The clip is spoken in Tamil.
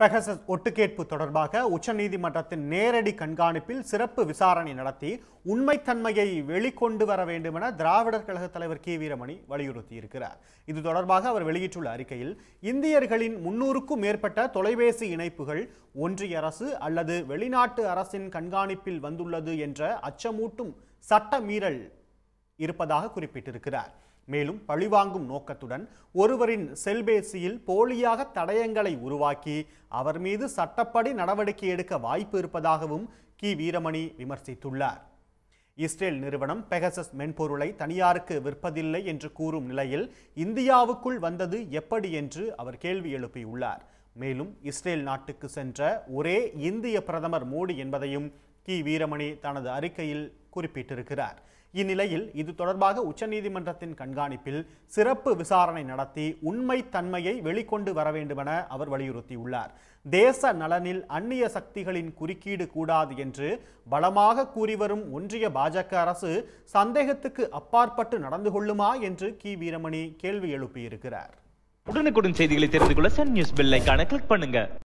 பெகசஸ் ஒட்டுக்கேட்பு தொடர்பாக உச்சநீதிமன்றத்தின் நேரடி கண்காணிப்பில் சிறப்பு விசாரணை நடத்தி உண்மைத்தன்மையை வெளிக்கொண்டு வர வேண்டும் என திராவிடர் கழக தலைவர் கே வீரமணி வலியுறுத்தியிருக்கிறார் இது தொடர்பாக அவர் வெளியிட்டுள்ள அறிக்கையில் இந்தியர்களின் முன்னூறுக்கும் மேற்பட்ட தொலைபேசி இணைப்புகள் ஒன்றிய அரசு அல்லது வெளிநாட்டு அரசின் கண்காணிப்பில் வந்துள்ளது என்ற அச்சமூட்டும் சட்ட மீறல் இருப்பதாக குறிப்பிட்டிருக்கிறார் மேலும் பழிவாங்கும் நோக்கத்துடன் ஒருவரின் செல்பேசியில் போலியாக தடயங்களை உருவாக்கி அவர் மீது சட்டப்படி நடவடிக்கை எடுக்க வாய்ப்பு இருப்பதாகவும் கி வீரமணி விமர்சித்துள்ளார் இஸ்ரேல் நிறுவனம் பெகசஸ் மென்பொருளை தனியாருக்கு விற்பதில்லை என்று கூறும் நிலையில் இந்தியாவுக்குள் வந்தது எப்படி என்று அவர் கேள்வி எழுப்பியுள்ளார் மேலும் இஸ்ரேல் நாட்டுக்கு சென்ற ஒரே இந்திய பிரதமர் மோடி என்பதையும் கி வீரமணி தனது அறிக்கையில் குறிப்பிட்டிருக்கிறார் இந்நிலையில் இது தொடர்பாக உச்சநீதிமன்றத்தின் கண்காணிப்பில் சிறப்பு விசாரணை நடத்தி உண்மை தன்மையை வெளிக்கொண்டு வர வேண்டுமென அவர் வலியுறுத்தியுள்ளார் தேச நலனில் அந்நிய சக்திகளின் குறுக்கீடு கூடாது என்று பலமாக கூறிவரும் ஒன்றிய பாஜக அரசு சந்தேகத்துக்கு அப்பாற்பட்டு நடந்து கொள்ளுமா என்று கி வீரமணி கேள்வி எழுப்பியிருக்கிறார் உடனுக்குடன் செய்திகளை தெரிந்து கொள்ள சன் நியூஸ் பெல் கிளிக் பண்ணுங்க